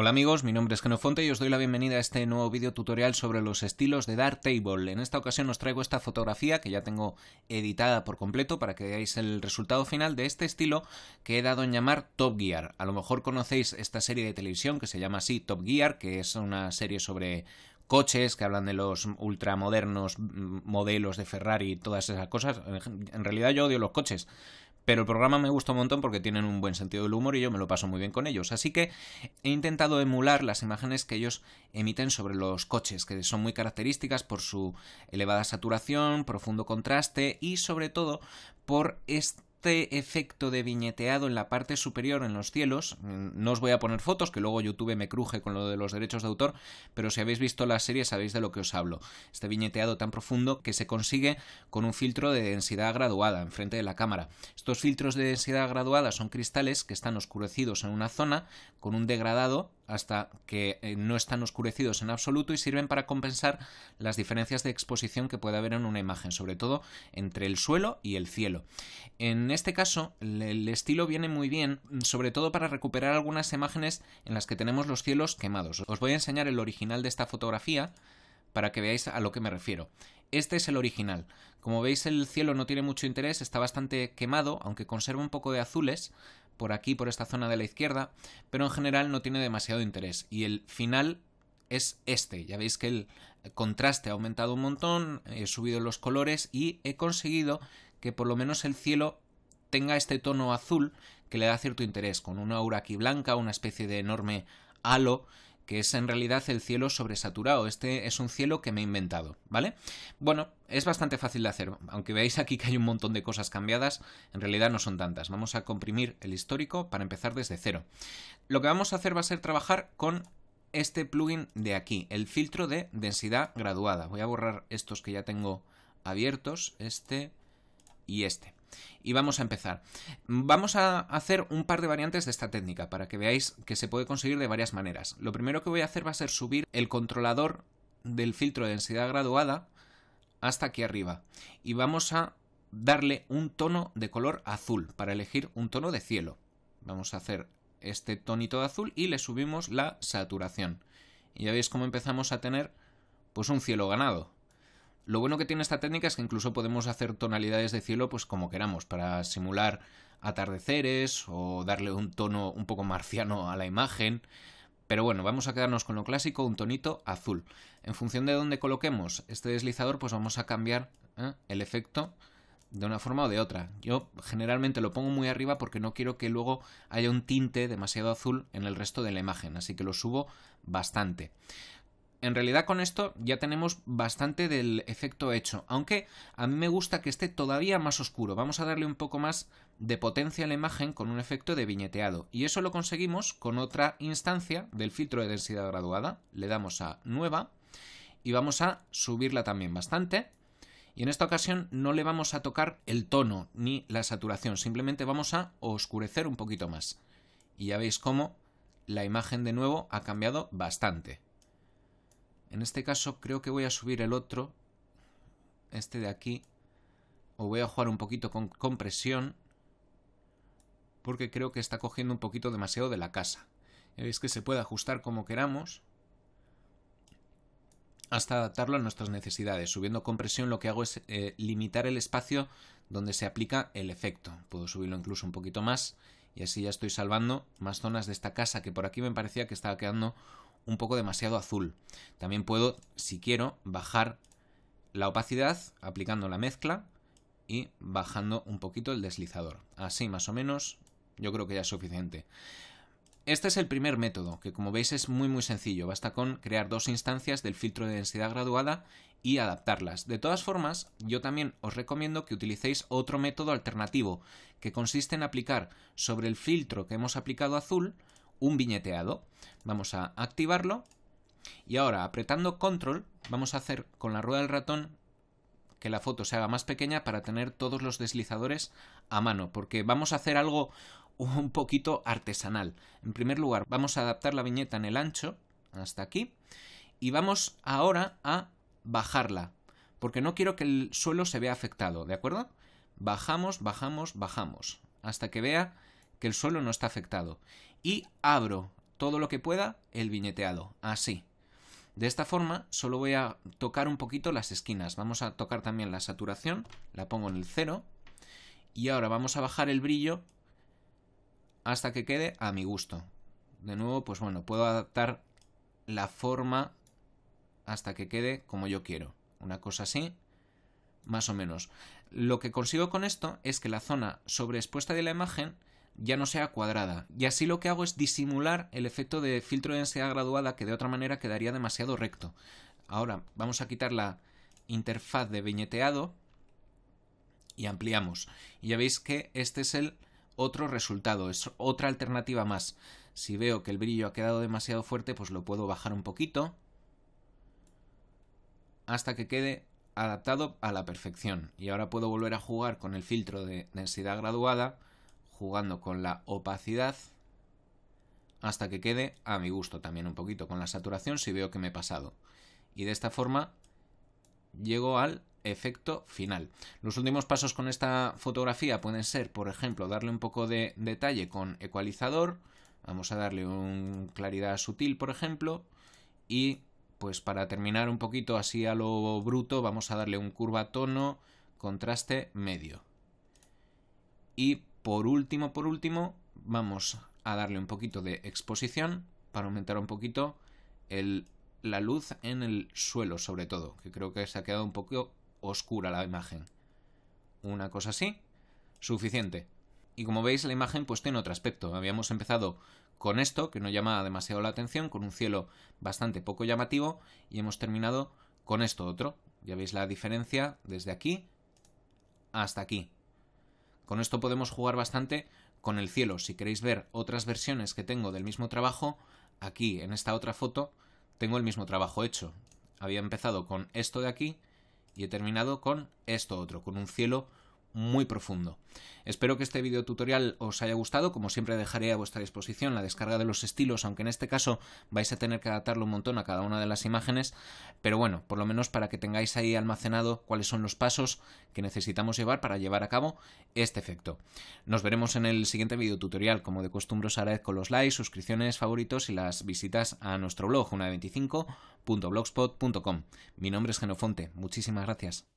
Hola amigos, mi nombre es Kenofonte y os doy la bienvenida a este nuevo video tutorial sobre los estilos de Table. En esta ocasión os traigo esta fotografía que ya tengo editada por completo para que veáis el resultado final de este estilo que he dado en llamar Top Gear. A lo mejor conocéis esta serie de televisión que se llama así Top Gear, que es una serie sobre coches, que hablan de los ultramodernos mm, modelos de Ferrari y todas esas cosas. En realidad yo odio los coches, pero el programa me gusta un montón porque tienen un buen sentido del humor y yo me lo paso muy bien con ellos. Así que he intentado emular las imágenes que ellos emiten sobre los coches, que son muy características por su elevada saturación, profundo contraste y sobre todo por este efecto de viñeteado en la parte superior, en los cielos, mm, no os voy a poner fotos, que luego YouTube me cruje con lo de los derechos de autor, pero si habéis visto la serie sabéis de lo que os hablo. Este viñeteado tan profundo que se consigue con un filtro de densidad graduada enfrente de la cámara. Estos filtros de densidad graduada son cristales que están oscurecidos en una zona con un degradado hasta que eh, no están oscurecidos en absoluto y sirven para compensar las diferencias de exposición que puede haber en una imagen, sobre todo entre el suelo y el cielo. En este caso, el estilo viene muy bien, mm, sobre todo para recuperar algunas imágenes en las que tenemos los cielos quemados. Os voy a enseñar el original de esta fotografía para que veáis a lo que me refiero. Este es el original. Como veis el cielo no tiene mucho interés, está bastante quemado, aunque conserva un poco de azules, por aquí, por esta zona de la izquierda, pero en general no tiene demasiado interés. Y el final es este. Ya veis que el contraste ha aumentado un montón, he subido los colores y he conseguido que por lo menos el cielo tenga este tono azul que le da cierto interés, con una aura aquí blanca, una especie de enorme halo que es en realidad el cielo sobresaturado. Este es un cielo que me he inventado, ¿vale? Bueno, es bastante fácil de hacer, aunque veáis aquí que hay un montón de cosas cambiadas, en realidad no son tantas. Vamos a comprimir el histórico para empezar desde cero. Lo que vamos a hacer va a ser trabajar con este plugin de aquí, el filtro de densidad graduada. Voy a borrar estos que ya tengo abiertos, este y este. Y vamos a empezar. Vamos a hacer un par de variantes de esta técnica para que veáis que se puede conseguir de varias maneras. Lo primero que voy a hacer va a ser subir el controlador del filtro de densidad graduada hasta aquí arriba. Y vamos a darle un tono de color azul para elegir un tono de cielo. Vamos a hacer este tonito de azul y le subimos la saturación. Y ya veis cómo empezamos a tener pues un cielo ganado. Lo bueno que tiene esta técnica es que incluso podemos hacer tonalidades de cielo pues como queramos para simular atardeceres o darle un tono un poco marciano a la imagen. Pero bueno, vamos a quedarnos con lo clásico, un tonito azul. En función de dónde coloquemos este deslizador, pues vamos a cambiar ¿eh? el efecto de una forma o de otra. Yo generalmente lo pongo muy arriba porque no quiero que luego haya un tinte demasiado azul en el resto de la imagen, así que lo subo bastante en realidad con esto ya tenemos bastante del efecto hecho, aunque a mí me gusta que esté todavía más oscuro. Vamos a darle un poco más de potencia a la imagen con un efecto de viñeteado y eso lo conseguimos con otra instancia del filtro de densidad graduada. Le damos a nueva y vamos a subirla también bastante. Y en esta ocasión no le vamos a tocar el tono ni la saturación, simplemente vamos a oscurecer un poquito más. Y ya veis cómo la imagen de nuevo ha cambiado bastante. En este caso creo que voy a subir el otro, este de aquí, o voy a jugar un poquito con compresión, porque creo que está cogiendo un poquito demasiado de la casa. Ya veis que se puede ajustar como queramos hasta adaptarlo a nuestras necesidades. Subiendo compresión lo que hago es eh, limitar el espacio donde se aplica el efecto. Puedo subirlo incluso un poquito más y así ya estoy salvando más zonas de esta casa que por aquí me parecía que estaba quedando un poco demasiado azul. También puedo, si quiero, bajar la opacidad aplicando la mezcla y bajando un poquito el deslizador. Así más o menos, yo creo que ya es suficiente. Este es el primer método, que como veis es muy muy sencillo, basta con crear dos instancias del filtro de densidad graduada y adaptarlas. De todas formas, yo también os recomiendo que utilicéis otro método alternativo, que consiste en aplicar sobre el filtro que hemos aplicado azul un viñeteado. Vamos a activarlo y ahora apretando control vamos a hacer con la rueda del ratón que la foto se haga más pequeña para tener todos los deslizadores a mano, porque vamos a hacer algo un poquito artesanal. En primer lugar, vamos a adaptar la viñeta en el ancho hasta aquí y vamos ahora a bajarla, porque no quiero que el suelo se vea afectado, ¿de acuerdo? Bajamos, bajamos, bajamos, hasta que vea que el suelo no está afectado. Y abro todo lo que pueda el viñeteado, así. De esta forma solo voy a tocar un poquito las esquinas. Vamos a tocar también la saturación, la pongo en el cero Y ahora vamos a bajar el brillo hasta que quede a mi gusto. De nuevo, pues bueno, puedo adaptar la forma hasta que quede como yo quiero. Una cosa así, más o menos. Lo que consigo con esto es que la zona sobreexpuesta de la imagen ya no sea cuadrada. Y así lo que hago es disimular el efecto de filtro de densidad graduada que de otra manera quedaría demasiado recto. Ahora vamos a quitar la interfaz de viñeteado y ampliamos. Y ya veis que este es el otro resultado, es otra alternativa más. Si veo que el brillo ha quedado demasiado fuerte, pues lo puedo bajar un poquito hasta que quede adaptado a la perfección. Y ahora puedo volver a jugar con el filtro de densidad graduada jugando con la opacidad hasta que quede a mi gusto también un poquito con la saturación si veo que me he pasado. Y de esta forma llego al efecto final. Los últimos pasos con esta fotografía pueden ser, por ejemplo, darle un poco de detalle con ecualizador, vamos a darle una claridad sutil, por ejemplo, y pues para terminar un poquito así a lo bruto, vamos a darle un curva tono, contraste medio. Y por último, por último, vamos a darle un poquito de exposición para aumentar un poquito la luz en el suelo, sobre todo, que creo que se ha quedado un poco oscura la imagen. Una cosa así, suficiente. Y como veis, la imagen pues tiene otro aspecto. Habíamos empezado con esto, que no llamaba demasiado la atención, con un cielo bastante poco llamativo, y hemos terminado con esto otro. Ya veis la diferencia desde aquí hasta aquí. Con esto podemos jugar bastante con el cielo. Si queréis ver otras versiones que tengo del mismo trabajo, aquí en esta otra foto tengo el mismo trabajo hecho. Había empezado con esto de aquí y he terminado con esto otro, con un cielo muy profundo. Espero que este video tutorial os haya gustado, como siempre dejaré a vuestra disposición la descarga de los estilos, aunque en este caso vais a tener que adaptarlo un montón a cada una de las imágenes, pero bueno, por lo menos para que tengáis ahí almacenado cuáles son los pasos que necesitamos llevar para llevar a cabo este efecto. Nos veremos en el siguiente video tutorial, como de costumbre os con los likes, suscripciones, favoritos y las visitas a nuestro blog, una de 25.blogspot.com. Mi nombre es Genofonte, muchísimas gracias.